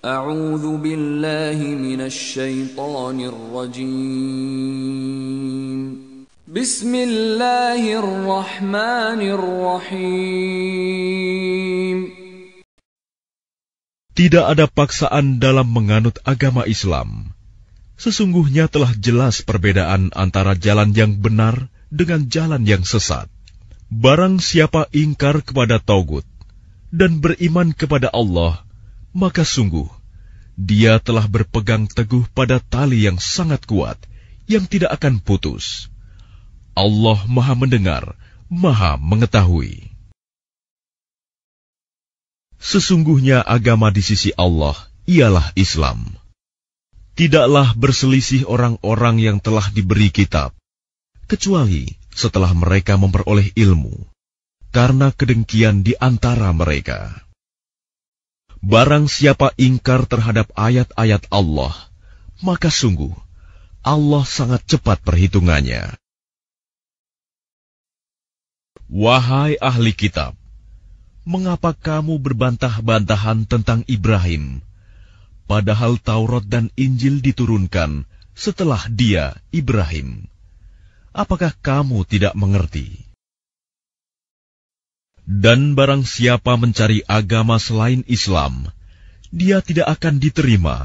Tidak ada paksaan dalam menganut agama Islam. Sesungguhnya telah jelas perbedaan antara jalan yang benar dengan jalan yang sesat. Barang siapa ingkar kepada Taugut dan beriman kepada Allah – maka sungguh dia telah berpegang teguh pada tali yang sangat kuat yang tidak akan putus. Allah Maha Mendengar, Maha Mengetahui. Sesungguhnya agama di sisi Allah ialah Islam. Tidaklah berselisih orang-orang yang telah diberi kitab, kecuali setelah mereka memperoleh ilmu, karena kedengkian di antara mereka. Barang siapa ingkar terhadap ayat-ayat Allah, maka sungguh Allah sangat cepat perhitungannya. Wahai ahli kitab, mengapa kamu berbantah-bantahan tentang Ibrahim? Padahal Taurat dan Injil diturunkan setelah dia, Ibrahim. Apakah kamu tidak mengerti?' Dan barang siapa mencari agama selain Islam, dia tidak akan diterima,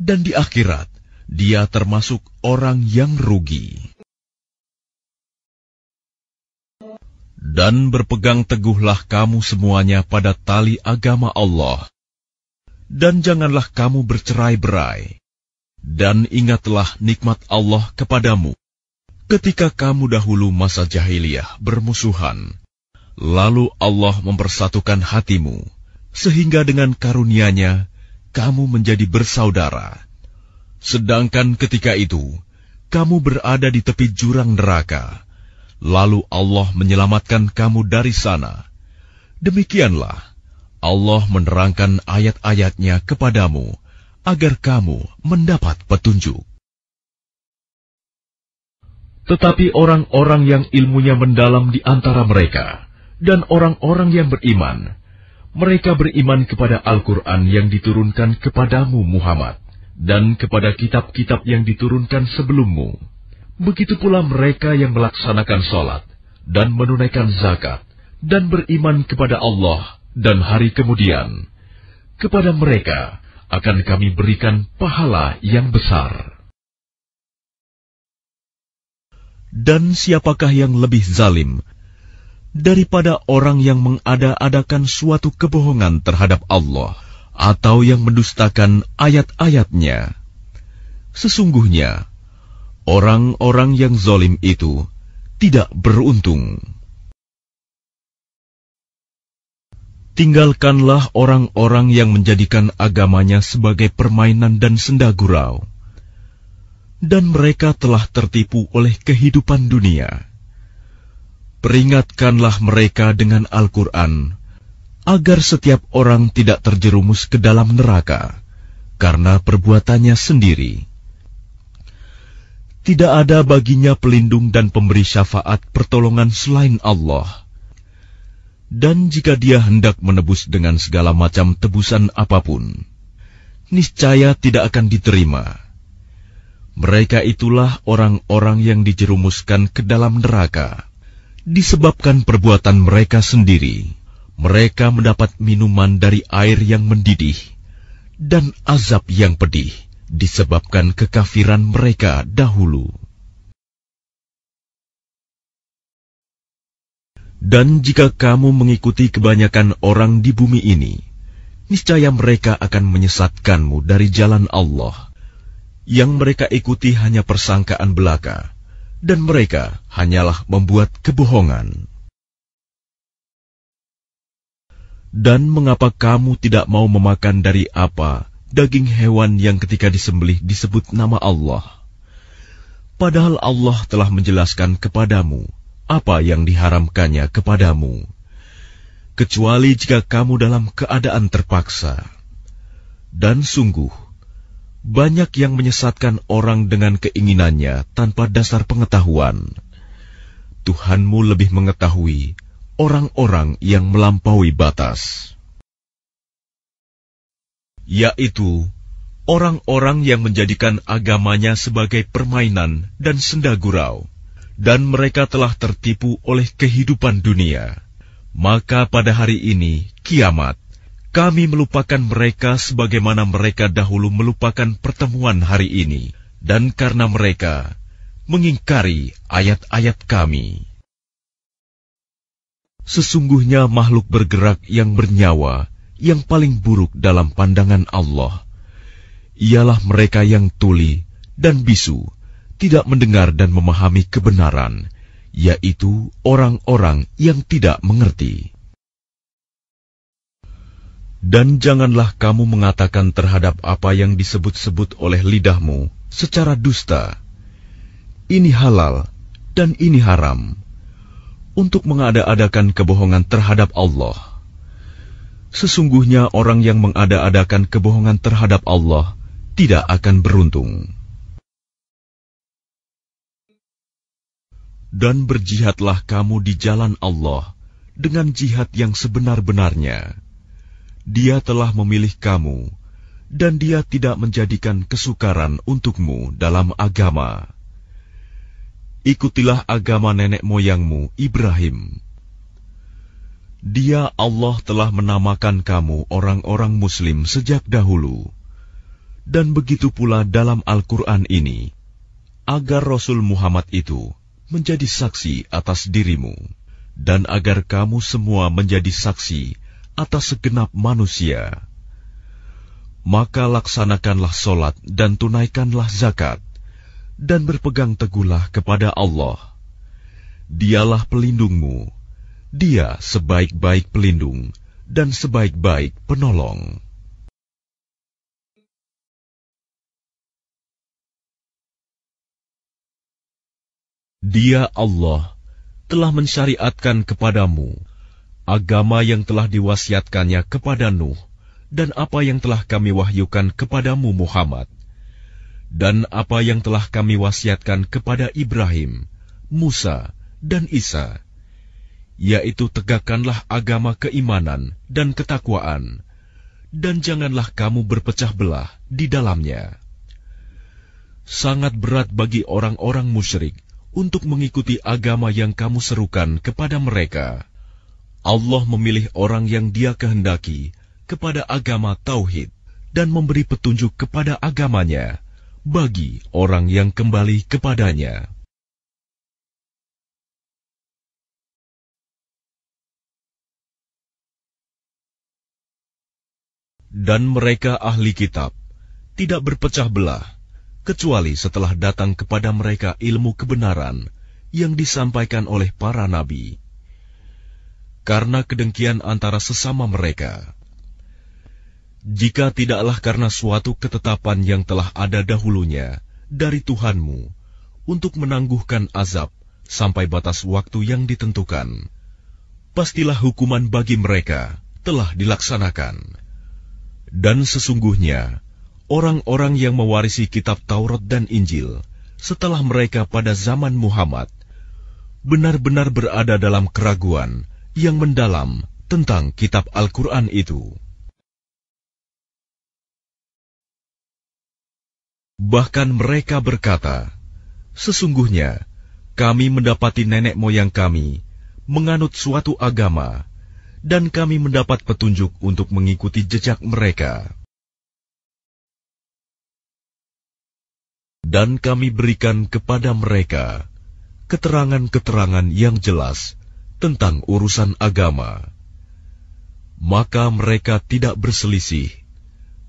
dan di akhirat dia termasuk orang yang rugi. Dan berpegang teguhlah kamu semuanya pada tali agama Allah, dan janganlah kamu bercerai-berai, dan ingatlah nikmat Allah kepadamu ketika kamu dahulu masa jahiliyah bermusuhan Lalu Allah mempersatukan hatimu, sehingga dengan karunia-Nya kamu menjadi bersaudara. Sedangkan ketika itu kamu berada di tepi jurang neraka, lalu Allah menyelamatkan kamu dari sana. Demikianlah Allah menerangkan ayat-ayatnya kepadamu agar kamu mendapat petunjuk. Tetapi orang-orang yang ilmunya mendalam di antara mereka, dan orang-orang yang beriman. Mereka beriman kepada Al-Quran yang diturunkan kepadamu, Muhammad, dan kepada kitab-kitab yang diturunkan sebelummu. Begitu pula mereka yang melaksanakan sholat dan menunaikan zakat, dan beriman kepada Allah dan hari kemudian. Kepada mereka akan kami berikan pahala yang besar. Dan siapakah yang lebih zalim daripada orang yang mengada-adakan suatu kebohongan terhadap Allah atau yang mendustakan ayat-ayatnya. Sesungguhnya, orang-orang yang zolim itu tidak beruntung. Tinggalkanlah orang-orang yang menjadikan agamanya sebagai permainan dan senda gurau. Dan mereka telah tertipu oleh kehidupan dunia. Peringatkanlah mereka dengan Al-Quran, agar setiap orang tidak terjerumus ke dalam neraka, karena perbuatannya sendiri. Tidak ada baginya pelindung dan pemberi syafaat pertolongan selain Allah. Dan jika dia hendak menebus dengan segala macam tebusan apapun, niscaya tidak akan diterima. Mereka itulah orang-orang yang dijerumuskan ke dalam neraka disebabkan perbuatan mereka sendiri. Mereka mendapat minuman dari air yang mendidih dan azab yang pedih disebabkan kekafiran mereka dahulu. Dan jika kamu mengikuti kebanyakan orang di bumi ini, niscaya mereka akan menyesatkanmu dari jalan Allah. Yang mereka ikuti hanya persangkaan belaka dan mereka hanyalah membuat kebohongan. Dan mengapa kamu tidak mau memakan dari apa daging hewan yang ketika disembelih disebut nama Allah? Padahal Allah telah menjelaskan kepadamu apa yang diharamkannya kepadamu, kecuali jika kamu dalam keadaan terpaksa. Dan sungguh, banyak yang menyesatkan orang dengan keinginannya tanpa dasar pengetahuan. Tuhanmu lebih mengetahui orang-orang yang melampaui batas, yaitu orang-orang yang menjadikan agamanya sebagai permainan dan senda gurau, dan mereka telah tertipu oleh kehidupan dunia. Maka pada hari ini kiamat kami melupakan mereka sebagaimana mereka dahulu melupakan pertemuan hari ini, dan karena mereka mengingkari ayat-ayat Kami. Sesungguhnya makhluk bergerak yang bernyawa, yang paling buruk dalam pandangan Allah, ialah mereka yang tuli dan bisu, tidak mendengar dan memahami kebenaran, yaitu orang-orang yang tidak mengerti. Dan janganlah kamu mengatakan terhadap apa yang disebut-sebut oleh lidahmu secara dusta. Ini halal dan ini haram. Untuk mengada-adakan kebohongan terhadap Allah. Sesungguhnya orang yang mengada-adakan kebohongan terhadap Allah tidak akan beruntung. Dan berjihadlah kamu di jalan Allah dengan jihad yang sebenar-benarnya. Dia telah memilih kamu, dan Dia tidak menjadikan kesukaran untukmu dalam agama. Ikutilah agama nenek moyangmu, Ibrahim. Dia Allah telah menamakan kamu orang-orang Muslim sejak dahulu, dan begitu pula dalam Al-Quran ini, agar Rasul Muhammad itu menjadi saksi atas dirimu, dan agar kamu semua menjadi saksi atas segenap manusia. Maka laksanakanlah solat dan tunaikanlah zakat, dan berpegang teguhlah kepada Allah. Dialah pelindungmu, Dia sebaik-baik pelindung dan sebaik-baik penolong. Dia Allah telah mensyariatkan kepadamu agama yang telah diwasiatkannya kepada Nuh dan apa yang telah kami wahyukan kepadamu Muhammad dan apa yang telah kami wasiatkan kepada Ibrahim, Musa, dan Isa yaitu tegakkanlah agama keimanan dan ketakwaan dan janganlah kamu berpecah belah di dalamnya sangat berat bagi orang-orang musyrik untuk mengikuti agama yang kamu serukan kepada mereka Allah memilih orang yang Dia kehendaki kepada agama tauhid dan memberi petunjuk kepada agamanya bagi orang yang kembali kepadanya. Dan mereka ahli kitab tidak berpecah belah, kecuali setelah datang kepada mereka ilmu kebenaran yang disampaikan oleh para nabi karena kedengkian antara sesama mereka. Jika tidaklah karena suatu ketetapan yang telah ada dahulunya dari Tuhanmu untuk menangguhkan azab sampai batas waktu yang ditentukan, pastilah hukuman bagi mereka telah dilaksanakan. Dan sesungguhnya, orang-orang yang mewarisi kitab Taurat dan Injil setelah mereka pada zaman Muhammad benar-benar berada dalam keraguan yang mendalam tentang kitab Al-Quran itu. Bahkan mereka berkata, Sesungguhnya, kami mendapati nenek moyang kami menganut suatu agama, dan kami mendapat petunjuk untuk mengikuti jejak mereka. Dan kami berikan kepada mereka keterangan-keterangan yang jelas tentang urusan agama, maka mereka tidak berselisih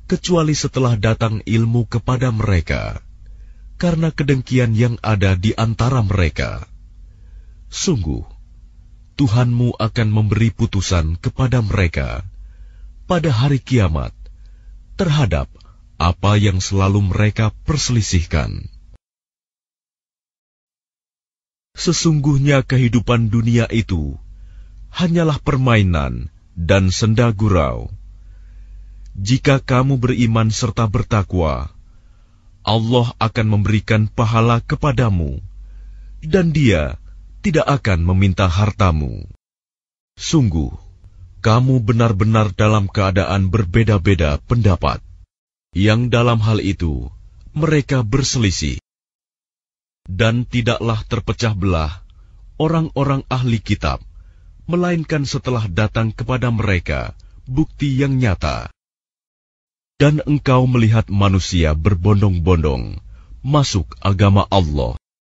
kecuali setelah datang ilmu kepada mereka karena kedengkian yang ada di antara mereka. Sungguh, Tuhanmu akan memberi putusan kepada mereka pada hari kiamat terhadap apa yang selalu mereka perselisihkan. Sesungguhnya kehidupan dunia itu hanyalah permainan dan senda gurau. Jika kamu beriman serta bertakwa, Allah akan memberikan pahala kepadamu, dan Dia tidak akan meminta hartamu. Sungguh, kamu benar-benar dalam keadaan berbeda-beda pendapat, yang dalam hal itu mereka berselisih dan tidaklah terpecah belah orang-orang ahli kitab, melainkan setelah datang kepada mereka bukti yang nyata. Dan engkau melihat manusia berbondong-bondong masuk agama Allah.